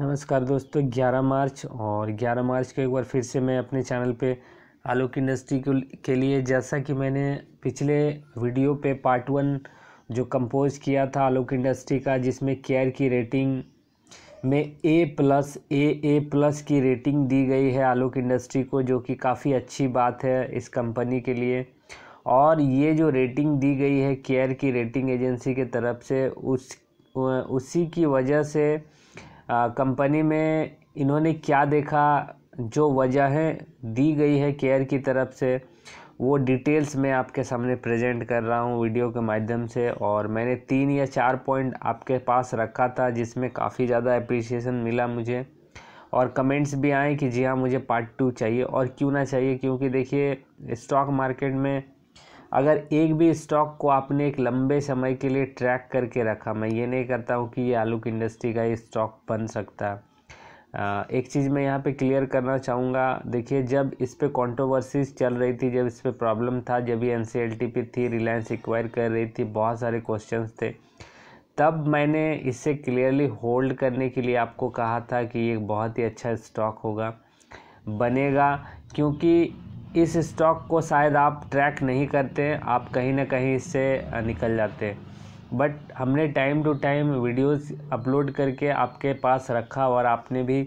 नमस्कार दोस्तों 11 मार्च और 11 मार्च को एक बार फिर से मैं अपने चैनल पे आलोक इंडस्ट्री के लिए जैसा कि मैंने पिछले वीडियो पे पार्ट वन जो कंपोज किया था आलोक इंडस्ट्री का जिसमें केयर की रेटिंग में A plus A A plus की रेटिंग दी गई है आलोक इंडस्ट्री को जो कि काफ़ी अच्छी बात है इस कंपनी के लिए और ये जो रेटिंग दी गई है केयर की रेटिंग एजेंसी के तरफ से उस उसी की वजह से कंपनी में इन्होंने क्या देखा जो वजहें दी गई है केयर की तरफ से वो डिटेल्स मैं आपके सामने प्रेजेंट कर रहा हूँ वीडियो के माध्यम से और मैंने तीन या चार पॉइंट आपके पास रखा था जिसमें काफ़ी ज़्यादा अप्रिसिएशन मिला मुझे और कमेंट्स भी आए कि जी हाँ मुझे पार्ट टू चाहिए और क्यों ना चाहिए क्योंकि देखिए स्टॉक मार्केट में अगर एक भी स्टॉक को आपने एक लंबे समय के लिए ट्रैक करके रखा मैं ये नहीं करता हूँ कि ये आलूक इंडस्ट्री का ये स्टॉक बन सकता है एक चीज़ मैं यहाँ पे क्लियर करना चाहूँगा देखिए जब इस पर कॉन्ट्रोवर्सीज चल रही थी जब इस पर प्रॉब्लम था जब ये एन थी रिलायंस एक्वायर कर रही थी बहुत सारे क्वेश्चन थे तब मैंने इसे क्लियरली होल्ड करने के लिए आपको कहा था कि ये बहुत ही अच्छा स्टॉक होगा बनेगा क्योंकि इस स्टॉक को शायद आप ट्रैक नहीं करते आप कहीं ना कहीं इससे निकल जाते बट हमने time to time videos upload करके आपके पास रखा और आपने भी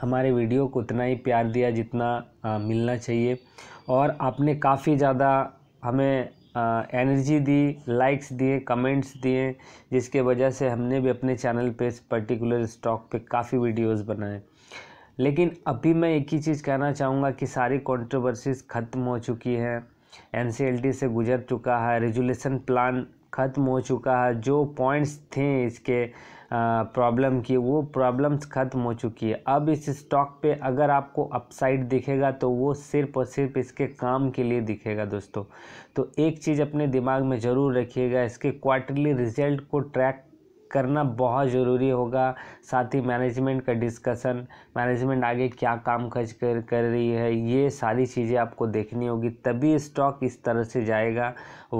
हमारे वीडियो को उतना ही प्यार दिया जितना आ, मिलना चाहिए और आपने काफ़ी ज़्यादा हमें आ, एनर्जी दी लाइक्स दिए कमेंट्स दिए जिसके वजह से हमने भी अपने चैनल पे इस पर्टिकुलर स्टॉक पे काफ़ी वीडियोस बनाए लेकिन अभी मैं एक ही चीज़ कहना चाहूँगा कि सारी कॉन्ट्रोवर्सीज ख़त्म हो चुकी हैं एन से गुजर चुका है रेजुलेशन प्लान ख़त्म हो चुका है जो पॉइंट्स थे इसके प्रॉब्लम की वो प्रॉब्लम्स ख़त्म हो चुकी है अब इस स्टॉक पे अगर आपको अपसाइड दिखेगा तो वो सिर्फ और सिर्फ इसके काम के लिए दिखेगा दोस्तों तो एक चीज़ अपने दिमाग में ज़रूर रखिएगा इसके क्वार्टरली रिजल्ट को ट्रैक करना बहुत ज़रूरी होगा साथ ही मैनेजमेंट का डिस्कसन मैनेजमेंट आगे क्या काम खर्च कर कर रही है ये सारी चीज़ें आपको देखनी होगी तभी स्टॉक इस तरह से जाएगा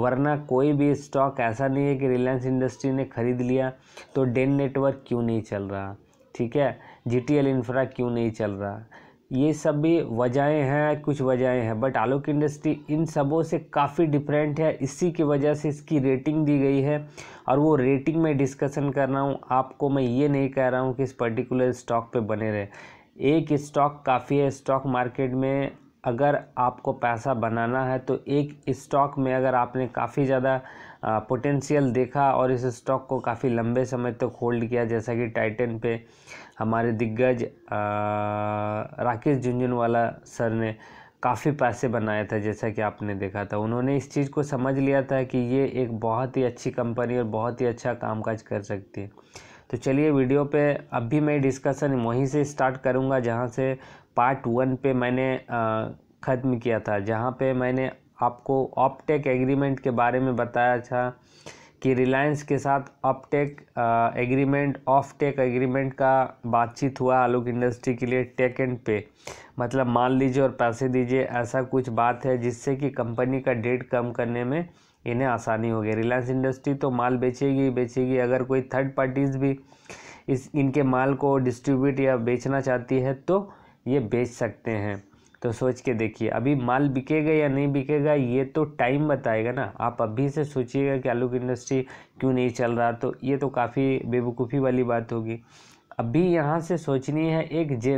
वरना कोई भी स्टॉक ऐसा नहीं है कि रिलायंस इंडस्ट्री ने ख़रीद लिया तो डेन नेटवर्क क्यों नहीं चल रहा ठीक है जी टी एल इंफ्रा क्यों नहीं चल रहा ये सब भी वजहें हैं कुछ वजहें हैं बट आलोक इंडस्ट्री इन सबों से काफ़ी डिफरेंट है इसी की वजह से इसकी रेटिंग दी गई है और वो रेटिंग में डिस्कशन कर रहा हूँ आपको मैं ये नहीं कह रहा हूँ कि इस पर्टिकुलर स्टॉक पे बने रहे एक स्टॉक काफ़ी है स्टॉक मार्केट में अगर आपको पैसा बनाना है तो एक स्टॉक में अगर आपने काफ़ी ज़्यादा पोटेंशियल देखा और इस स्टॉक को काफ़ी लंबे समय तक तो होल्ड किया जैसा कि टाइटन पे हमारे दिग्गज राकेश झुंझुनवाला सर ने काफ़ी पैसे बनाया था जैसा कि आपने देखा था उन्होंने इस चीज़ को समझ लिया था कि ये एक बहुत ही अच्छी कंपनी और बहुत ही अच्छा कामकाज कर सकती है तो चलिए वीडियो पे अब भी मैं डिस्कशन वहीं से स्टार्ट करूँगा जहाँ से पार्ट वन पे मैंने ख़त्म किया था जहाँ पे मैंने आपको ऑपटेक एग्रीमेंट के बारे में बताया था कि रिलायंस के साथ offtake agreement offtake agreement का बातचीत हुआ आलोक इंडस्ट्री के लिए टेक एंड पे मतलब मान लीजिए और पैसे दीजिए ऐसा कुछ बात है जिससे कि कंपनी का डेट कम करने में इन्हें आसानी होगी रिलायंस इंडस्ट्री तो माल बेचेगी ही बेचेगी अगर कोई थर्ड पार्टीज़ भी इस इनके माल को डिस्ट्रीब्यूट या बेचना चाहती है तो ये बेच सकते हैं तो सोच के देखिए अभी माल बिकेगा या नहीं बिकेगा ये तो टाइम बताएगा ना आप अभी से सोचिएगा कि आलू की इंडस्ट्री क्यों नहीं चल रहा तो ये तो काफ़ी बेवकूफ़ी वाली बात होगी अभी यहाँ से सोचनी है एक जे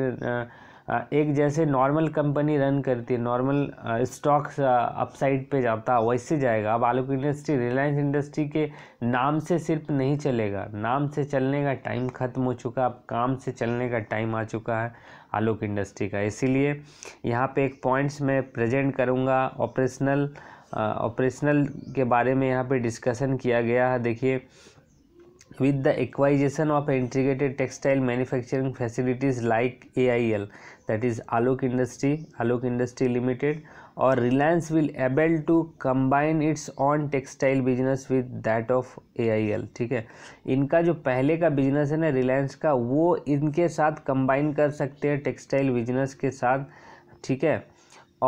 एक जैसे नॉर्मल कंपनी रन करती है नॉर्मल स्टॉक्स अपसाइड पे जाता है वैसे जाएगा अब आलोक इंडस्ट्री रिलायंस इंडस्ट्री के नाम से सिर्फ नहीं चलेगा नाम से चलने का टाइम ख़त्म हो चुका अब काम से चलने का टाइम आ चुका है आलोक इंडस्ट्री का इसीलिए यहाँ पे एक पॉइंट्स मैं प्रेजेंट करूँगा ऑपरेशनल ऑपरेशनल के बारे में यहाँ पर डिस्कसन किया गया है देखिए with the acquisition of integrated textile manufacturing facilities like AIL that is Alok Industry, Alok Industry Limited or Reliance will able to combine its own textile business with that of AIL ठीक है इनका जो पहले का business है ना रिलायंस का वो इनके साथ कंबाइन कर सकते हैं टेक्सटाइल बिजनेस के साथ ठीक है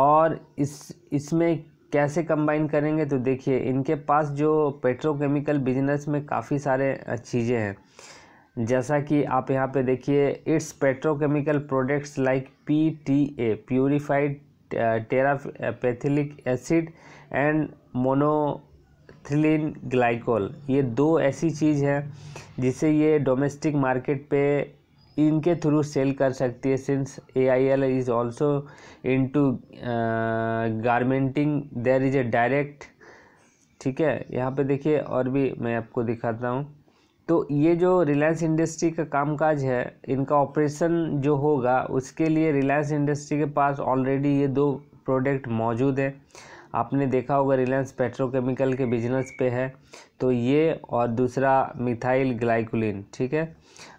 और इस इसमें कैसे कंबाइन करेंगे तो देखिए इनके पास जो पेट्रोकेमिकल बिजनेस में काफ़ी सारे चीज़ें हैं जैसा कि आप यहाँ पे देखिए it's petrochemical products like P T A terephthalic acid and monoethylene glycol ये दो ऐसी चीज़ है जिसे ये डोमेस्टिक मार्केट पे इनके थ्रू सेल कर सकती है since A I L is also into garmenting there is a direct ठीक है यहाँ पे देखिए और भी मैं आपको दिखाता हूँ तो ये जो रिलायंस इंडस्ट्री का कामकाज है इनका ऑपरेशन जो होगा उसके लिए रिलायंस इंडस्ट्री के पास ऑलरेडी ये दो प्रोडक्ट मौजूद है आपने देखा होगा रिलायंस पेट्रोकेमिकल के बिजनेस पे है तो ये और दूसरा मिथाइल ग्लाइकुलिन ठीक है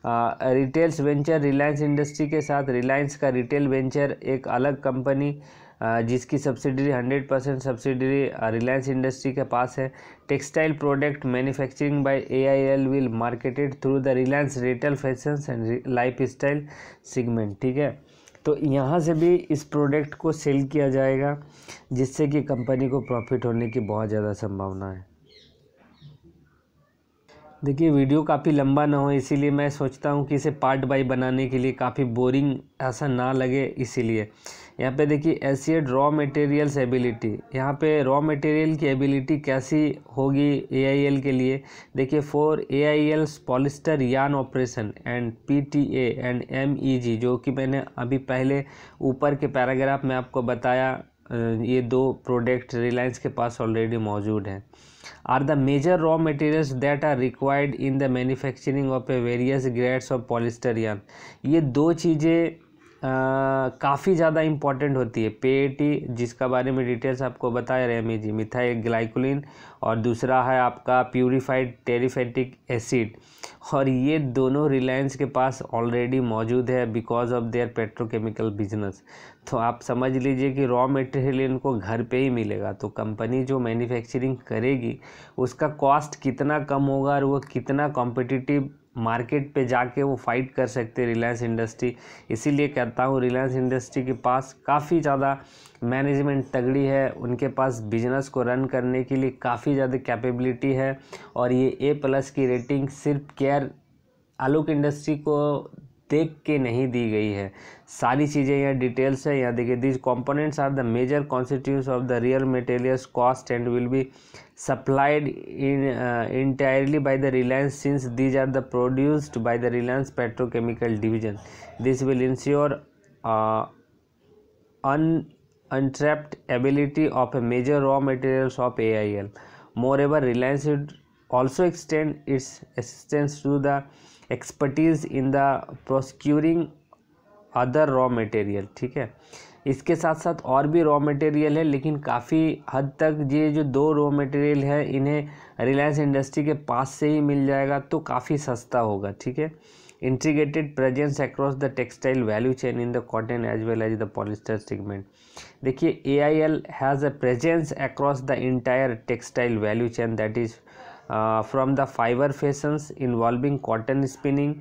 आ, रिटेल्स वेंचर रिलायंस इंडस्ट्री के साथ रिलायंस का रिटेल वेंचर एक अलग कंपनी जिसकी subsidiary hundred percent subsidiary Reliance industry के पास है textile product manufacturing by AIL will marketed through the Reliance retail fashion and lifestyle segment ठीक है तो यहाँ से भी इस प्रोडक्ट को सेल किया जाएगा जिससे कि कंपनी को प्रॉफिट होने की बहुत ज़्यादा संभावना है देखिए वीडियो काफ़ी लंबा ना हो इसीलिए मैं सोचता हूँ कि इसे पार्ट बाई बनाने के लिए काफ़ी बोरिंग ऐसा ना लगे इसीलिए यहाँ पे देखिए एसियड रॉ मटेरियल्स एबिलिटी यहाँ पे रॉ मटेरियल की एबिलिटी कैसी होगी एआईएल के लिए देखिए for AIL's polyester yarn operation and PTA and MEG जो कि मैंने अभी पहले ऊपर के पैराग्राफ में आपको बताया ये दो प्रोडक्ट रिलायंस के पास ऑलरेडी मौजूद हैं are the major raw materials that are required in the manufacturing of a various grades of polyester yarn ये दो चीज़ें काफ़ी ज़्यादा इम्पॉर्टेंट होती है पे जिसका बारे में डिटेल्स आपको बताया रहे हैं जी मिथाई ग्लाइकुलिन और दूसरा है आपका प्यूरिफाइड टेरिफेटिक एसिड और ये दोनों रिलायंस के पास ऑलरेडी मौजूद है because of their petrochemical business तो आप समझ लीजिए कि रॉ मटेरियल इनको घर पे ही मिलेगा तो कंपनी जो मैन्युफैक्चरिंग करेगी उसका कॉस्ट कितना कम होगा और वो कितना कॉम्पिटिटिव मार्केट पे जाके वो फाइट कर सकते रिलायंस इंडस्ट्री इसीलिए कहता हूँ रिलायंस इंडस्ट्री के पास काफ़ी ज़्यादा मैनेजमेंट तगड़ी है उनके पास बिजनेस को रन करने के लिए काफ़ी ज़्यादा कैपेबिलिटी है और ये ए प्लस की रेटिंग सिर्फ केयर आलोक इंडस्ट्री को देख के नहीं दी गई है सारी चीज़ें यहाँ डिटेल्स है यहाँ देखिए this components are the major constituents of the real materials cost and will be supplied in entirely by the Reliance since these are the produced by the Reliance petrochemical division this will ensure an a major raw a of A I L moreover Reliance should also extend its assistance to the expertise in the procuring other raw material ठीक है इसके साथ साथ और भी raw material है लेकिन काफ़ी हद तक ये जो दो रॉ मटेरियल है इन्हें रिलायंस इंडस्ट्री के पास से ही मिल जाएगा तो काफ़ी सस्ता होगा ठीक है integrated presence across the textile value chain in the cotton as well as the polyester segment देखिए A I L has a presence across the entire textile value chain that is from the fibre fashions involving cotton spinning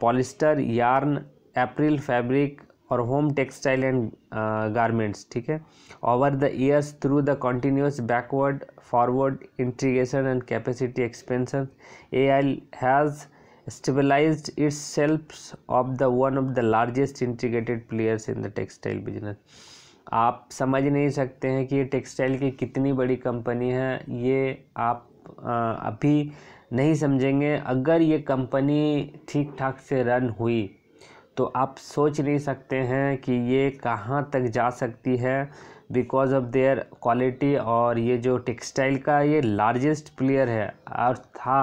polyester yarn apparel fabric और home textile and garments ठीक है over the years through the continuous backward forward integration and capacity expansion A I has stabilise it's self of the one of the largest integrated players in the textile business आप समझ नहीं सकते हैं कि ये textile की कितनी बड़ी कंपनी है ये आप अभी नहीं समझेंगे अगर ये कंपनी ठीक ठाक से रन हुई तो आप सोच नहीं सकते हैं कि ये कहाँ तक जा सकती है बिकॉज ऑफ देयर क्वालिटी और ये जो टेक्सटाइल का ये लार्जेस्ट प्लेयर है और था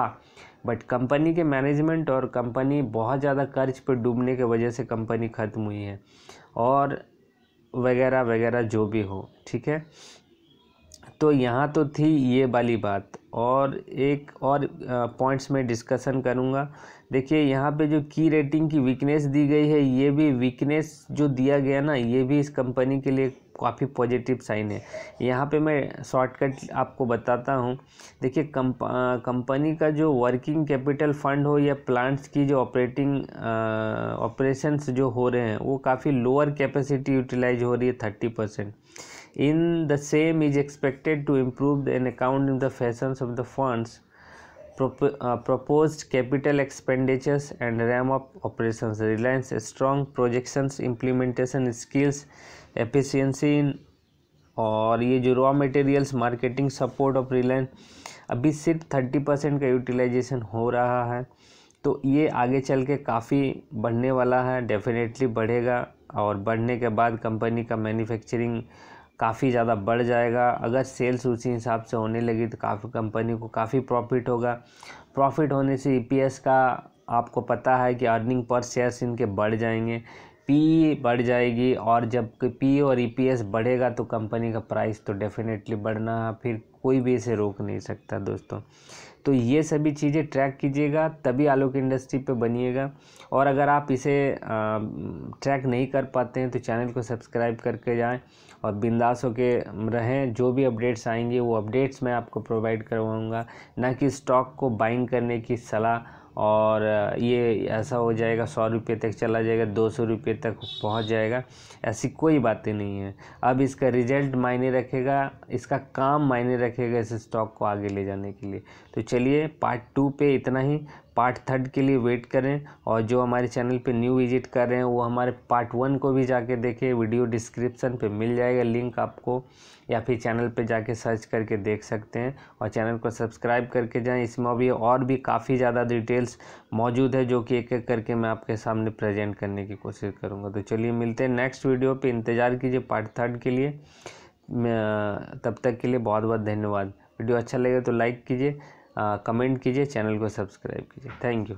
बट कंपनी के मैनेजमेंट और कंपनी बहुत ज़्यादा कर्ज पर डूबने के वजह से कंपनी ख़त्म हुई है और वगैरह वगैरह जो भी हो ठीक है तो यहाँ तो थी ये वाली बात और एक और पॉइंट्स में डिस्कशन करूँगा देखिए यहाँ पे जो की रेटिंग की वीकनेस दी गई है ये भी वीकनेस जो दिया गया ना ये भी इस कंपनी के लिए काफ़ी पॉजिटिव साइन है यहाँ पे मैं शॉर्टकट आपको बताता हूँ देखिए कंप कंपनी का जो वर्किंग कैपिटल फंड हो या प्लांट्स की जो ऑपरेटिंग ऑपरेशंस जो हो रहे हैं वो काफ़ी लोअर कैपेसिटी यूटिलाइज हो रही है thirty percent in the same is expected to improve an account in the fashions of the funds prop uh, proposed capital expenditures and ramp up operations reliance strong projections implementation skills efficiency in और ये जो raw materials marketing support of Reliance अभी सिर्फ thirty percent का utilisation हो रहा है तो ये आगे चल के काफ़ी बढ़ने वाला है डेफिनेटली बढ़ेगा और बढ़ने के बाद कंपनी का मैन्युफैक्चरिंग काफ़ी ज़्यादा बढ़ जाएगा अगर सेल्स उसी हिसाब से होने लगी तो काफ़ी कंपनी को काफ़ी प्रॉफिट होगा प्रॉफिट होने से ई e का आपको पता है कि अर्निंग पर शेयर्स इनके बढ़ जाएंगे पी बढ़ जाएगी और जब पी और ई e बढ़ेगा तो कंपनी का प्राइस तो डेफिनेटली बढ़ना फिर कोई भी इसे रोक नहीं सकता दोस्तों तो ये सभी चीज़ें ट्रैक कीजिएगा तभी आलोक इंडस्ट्री पे बनिएगा और अगर आप इसे ट्रैक नहीं कर पाते हैं तो चैनल को सब्सक्राइब करके जाएं और बिंदास होकर रहें जो भी अपडेट्स आएंगे वो अपडेट्स मैं आपको प्रोवाइड करवाऊँगा ना कि स्टॉक को बाइंग करने की सलाह और ये ऐसा हो जाएगा सौ रुपये तक चला जाएगा दो सौ रुपये तक पहुंच जाएगा ऐसी कोई बातें नहीं है अब इसका रिजल्ट मायने रखेगा इसका काम मायने रखेगा इस स्टॉक को आगे ले जाने के लिए तो चलिए पार्ट टू पे इतना ही पार्ट थर्ड के लिए वेट करें और जो हमारे चैनल पे न्यू विजिट कर रहे हैं वो हमारे पार्ट वन को भी जाके देखें वीडियो डिस्क्रिप्शन पे मिल जाएगा लिंक आपको या फिर चैनल पे जाके सर्च करके देख सकते हैं और चैनल को सब्सक्राइब करके जाएं इसमें अभी और भी काफ़ी ज़्यादा डिटेल्स मौजूद है जो कि एक एक करके मैं आपके सामने प्रेजेंट करने की कोशिश करूँगा तो चलिए मिलते हैं नेक्स्ट वीडियो पर इंतज़ार कीजिए पार्ट थर्ड के लिए तब तक के लिए बहुत बहुत धन्यवाद वीडियो अच्छा लगे तो लाइक कीजिए कमेंट कीजिए चैनल को सब्सक्राइब कीजिए थैंक यू